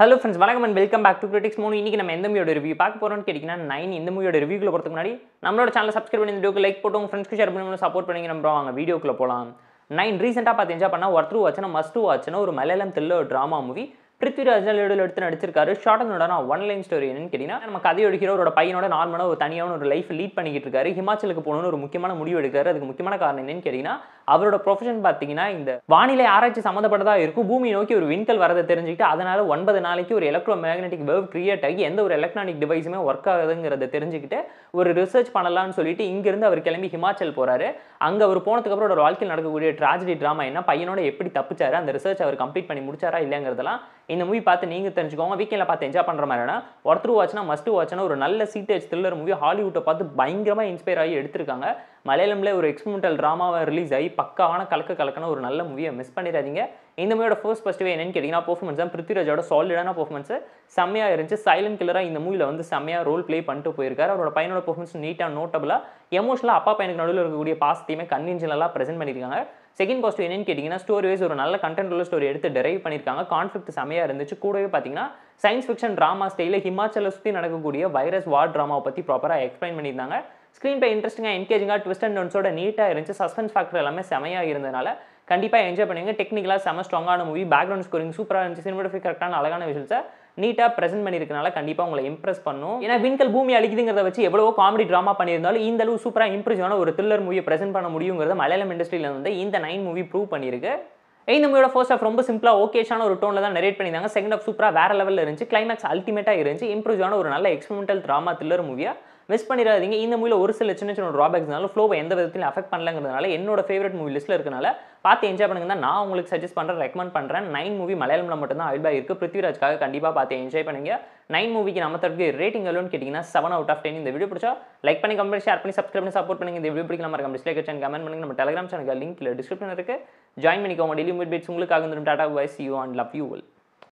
hello friends வணக்கம் and welcome back to critics மூணு இன்றைக்கி நம்ம எந்த மூவியோட ரிவ்யூ பார்க்க போகிறோம்னு கேட்டிங்கன்னா நைன் இந்த மூவியோட ரிவ்யூக்குள்ள போகிறதுக்கு முன்னாடி நம்மளோட சேனல் சப்ஸ்கிரைப் பண்ணி வீடியோக்கு லைக் போட்டு ஃப்ரெண்ட்ஸ்க்கு ஷேர் பண்ணி சப்போர்ட் பண்ணி நம்ம வாங்க வீடியோக்குள்ளே போகலாம் நைன் ரீசெண்டாக பார்த்து என்ஜாய் பண்ணால் ஒருத்தர் வாட்சனா மஸ்ட் வாட்சனா ஒரு மலையாளம் தில்லோ ட்ராமா மூவி பிருத்விராஜன் லீடல் எடுத்து நடிச்சிருக்காரு short and one line story என்னன்னு கேட்டிங்கன்னா நம்ம கதையோட ஹீரோரோட பையனோட நார்மலாக ஒரு தனியான ஒரு லைஃப் லீட் பண்ணிக்கிட்டு இருக்காரு ஹிமாச்சலுக்கு போகணும்னு ஒரு முக்கியமான முடிவு எடுக்காரு அதுக்கு முக்கியமான காரணம் என்னன்னு கேட்டிங்கன்னா அவரோட ப்ரொஃபஷன் பார்த்தீங்கன்னா இந்த வானிலை ஆராய்ச்சி சம்மந்தப்பட்டதாக இருக்கும் பூமியை நோக்கி ஒரு விண்கல் வரதை தெரிஞ்சுக்கிட்டு அதனால் ஒன்பது நாளைக்கு ஒரு எலக்ட்ரோ மேக்னெட்டிக் வேவ் கிரியேட் ஆகி எந்த ஒரு எலக்ட்ரானிக் டிவைஸுமே ஒர்க் ஆகுதுங்கிறத தெரிஞ்சுக்கிட்டு ஒரு ரிசர்ச் பண்ணலாம்னு சொல்லிட்டு இங்கிருந்து அவர் கிளம்பி ஹிமாச்சல் போகிறாரு அங்கே அவர் போனதுக்கப்புறம் ஒரு வாழ்க்கையில் நடக்கக்கூடிய ட்ராஜடி ட்ராமா என்ன பையனோட எப்படி தப்பிச்சாரு அந்த ரிசர்ச் அவர் கம்ப்ளீட் பண்ணி முடிச்சாரா இல்லைங்கிறதெல்லாம் இந்த மூவி பார்த்து நீங்கள் தெரிஞ்சுக்கோங்க வீக்கெண்டில் பார்த்து என்ஜாய் பண்ணுற மாதிரினா ஒருத்தர் வாட்ச்னா மஸ்ட் வாட்ச்னா ஒரு நல்ல சீட்டேஜ் த்ரில்லர் மூவி ஹாலிவுட்டை பார்த்து பயங்கரமாக இன்ஸ்பயர் ஆகி எடுத்திருக்காங்க மலையாளம்ல ஒரு எக்ஸ்பிரிமெண்டல் ட்ராமாவை ரிலீஸ் ஆகி பக்காவான கலக்க கலக்கான ஒரு நல்ல மூவியை மிஸ் பண்ணிடாதீங்க இந்த மூவியோட ஃபர்ஸ்ட் ஃபஸ்ட்டுவே என்னன்னு கேட்டிங்கன்னா பெர்ஃபார்மன்ஸ் தான் பிருத்திராஜோட சாலிடான பர்ஃபார்மன்ஸ் செம்மையாக இருந்துச்சு சைலண்ட் கில்லராக இந்த மூவியில் வந்து செம்மையாக ரோல் ப்ளே பண்ணிட்டு போயிருக்காரு அவரோட பையனோட பெர்ஃபார்மன்ஸ் நீட்டாக நோட்டபுளாக எமோஷனலாக அப்பா பையனுக்கு நடுவில் இருக்கக்கூடிய பாசத்தையுமே கன்வீன்ஷனலாக ப்ரெசென்ட் பண்ணியிருக்காங்க செகண்ட் பாஸ்ட் என்னன்னு கேட்டிங்கன்னா ஸ்டோரி வைஸ் ஒரு நல்ல கண்டென்ட் உள்ள ஸ்டோரி எடுத்து டிரைவ் பண்ணியிருக்காங்க கான்ஃப்ளிக் செம்மையாக இருந்துச்சு கூடவே பார்த்தீங்கன்னா சயின்ஸ் ஃபிக்ஷன் ட்ராமா ஸ்டைலில் ஹிமாச்சலை சுற்றி நடக்கக்கூடிய வைரஸ் வார் ட்ராமாவை பற்றி ப்ராப்பராக எக்ஸ்பிளைன் பண்ணியிருந்தாங்க ஸ்க்ரீன் பே இன்ட்ரெஸ்டிங்காக என்கேஜிங்காக ட்விஸ்ட் அண்ட் டோன்ஸோட நீட்டாக இருந்துச்சு சஸ்பென்ஸ் ஃபேக்டர் எல்லாமே செமையாக இருந்ததுனால கண்டிப்பாக என்ஜாய் பண்ணுங்க டெக்னிக்கலாக செம ஸ்ட்ராங்கான மூவி பேக்ரவுண்ட் ஸ்கோரிங் சூப்பராக இருந்துச்சு சினிமாட்டி கரெக்டான அழகான விஷயத்தை நீட்டாக ப்ரெசென்ட் பண்ணியிருக்கனால கண்டிப்பாக உங்களை இம்ப்ரெஸ் பண்ணும் ஏன்னா விண்கல் பூமி அழிக்குதுங்கிறத வச்சு எவ்வளோ காமெடி ட்ராமா பண்ணியிருந்தாலும் இந்த அளவு சூப்பராக இம்ப்ரெசிவான ஒரு த்ரில்லர் மூவியை ப்ரெசென்ட் பண்ண முடியுங்கிறது மலையாளம் இண்டஸ்ட்ரியில் வந்து இந்த நைன் மூவி ப்ரூவ் பண்ணியிருக்கு இந்த மூவியோட ஃபர்ஸ்ட் ஆஃப் ரொம்ப சிம்பிளாக ஓகேஷான ஒரு டோனில் தான் நரேட் பண்ணியிருந்தாங்க செகண்ட் ஆஃப் சூப்பராக வேறு லெவலில் இருந்துச்சு கிளைமேக்ஸ் அல்டிமேட்டாக இருந்துச்சு இம்ப்ரூவ் ஆன ஒரு நல்ல எக்ஸ்பெரிமெண்டல் ட்ராமா த்ரில்லர் மூவியாக மிஸ் பண்ணிடாதீங்க இந்த மூவியில் ஒரு சில சின்ன சின்ன ட்ராபேக்ஸ்னாலும் ஃப்ளோவை எந்த விதத்திலும் அஃபெக்ட் பண்ணலங்கிறதுனால என்னோட ஃபேவரட் மூவி லிஸ்ட்டில் இருக்கனால பார்த்து என்ஜாய் பண்ணுங்க தான் நான் உங்களுக்கு சஜஸ்ட் பண்ணுறேன் ரெக்கமெண்ட் பண்ணுறேன் நைன் மூவி மலையாளமில் மட்டும்தான் அல்பா இருக்குது பிருத்விராஜ்காக கண்டிப்பாக பார்த்து என்ஜாய் பண்ணுங்க நைன் மூவிக்கு நம்ம தரப்பு ரேட்டிங் எவ்வளோன்னு கேட்டிங்கன்னா செவன் அவுட் ஆஃப் டென் இந்த வீடியோ பிடிச்சா லைக் பண்ணி கம்பெனி ஷேர் பண்ணி சப்ஸ்கிரைப் பண்ணி சப்போர்ட் பண்ணுங்க இந்த வீடியோ பிடிக்கலாம் மறக்காம டிஸ்லேக் சேனல் கமெண்ட் பண்ணுங்க நம்ம டெலிகிராம் சேனல் லிங்க் டிஸ்கிரிப்ஷன் இருக்குது ஜாயின் பண்ணிக்கோங்க டெய்லி மீட் பேட்ஸ் உங்களுக்காக வந்துடும் டாடா வாய்ஸ் you and love you well